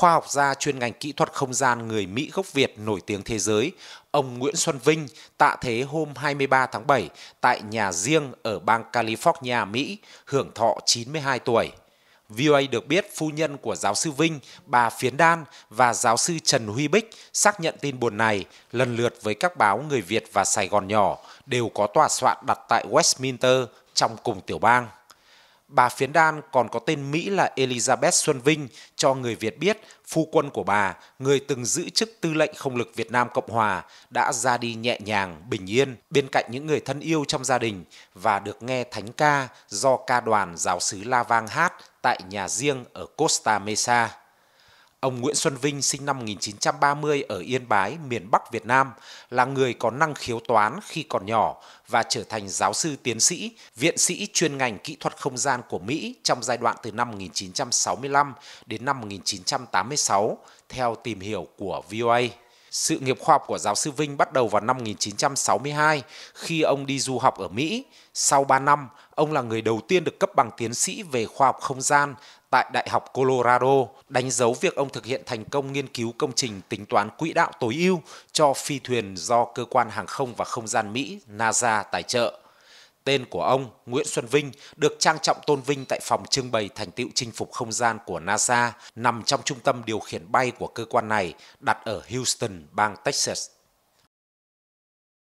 khoa học gia chuyên ngành kỹ thuật không gian người Mỹ gốc Việt nổi tiếng thế giới, ông Nguyễn Xuân Vinh tạ thế hôm 23 tháng 7 tại nhà riêng ở bang California, Mỹ, hưởng thọ 92 tuổi. VOA được biết phu nhân của giáo sư Vinh, bà Phiến Đan và giáo sư Trần Huy Bích xác nhận tin buồn này lần lượt với các báo Người Việt và Sài Gòn Nhỏ đều có tòa soạn đặt tại Westminster trong cùng tiểu bang bà Phiến Đan còn có tên Mỹ là Elizabeth Xuân Vinh cho người Việt biết phu quân của bà, người từng giữ chức tư lệnh không lực Việt Nam Cộng Hòa, đã ra đi nhẹ nhàng, bình yên bên cạnh những người thân yêu trong gia đình và được nghe thánh ca do ca đoàn giáo sứ La Vang hát tại nhà riêng ở Costa Mesa. Ông Nguyễn Xuân Vinh sinh năm 1930 ở Yên Bái, miền Bắc Việt Nam, là người có năng khiếu toán khi còn nhỏ và trở thành giáo sư tiến sĩ, viện sĩ chuyên ngành kỹ thuật không gian của Mỹ trong giai đoạn từ năm 1965 đến năm 1986, theo tìm hiểu của VOA. Sự nghiệp khoa học của giáo sư Vinh bắt đầu vào năm 1962 khi ông đi du học ở Mỹ. Sau 3 năm, ông là người đầu tiên được cấp bằng tiến sĩ về khoa học không gian tại Đại học Colorado, đánh dấu việc ông thực hiện thành công nghiên cứu công trình tính toán quỹ đạo tối ưu cho phi thuyền do cơ quan hàng không và không gian Mỹ NASA tài trợ. Tên của ông, Nguyễn Xuân Vinh, được trang trọng tôn vinh tại phòng trưng bày thành tựu chinh phục không gian của NASA nằm trong trung tâm điều khiển bay của cơ quan này đặt ở Houston, bang Texas.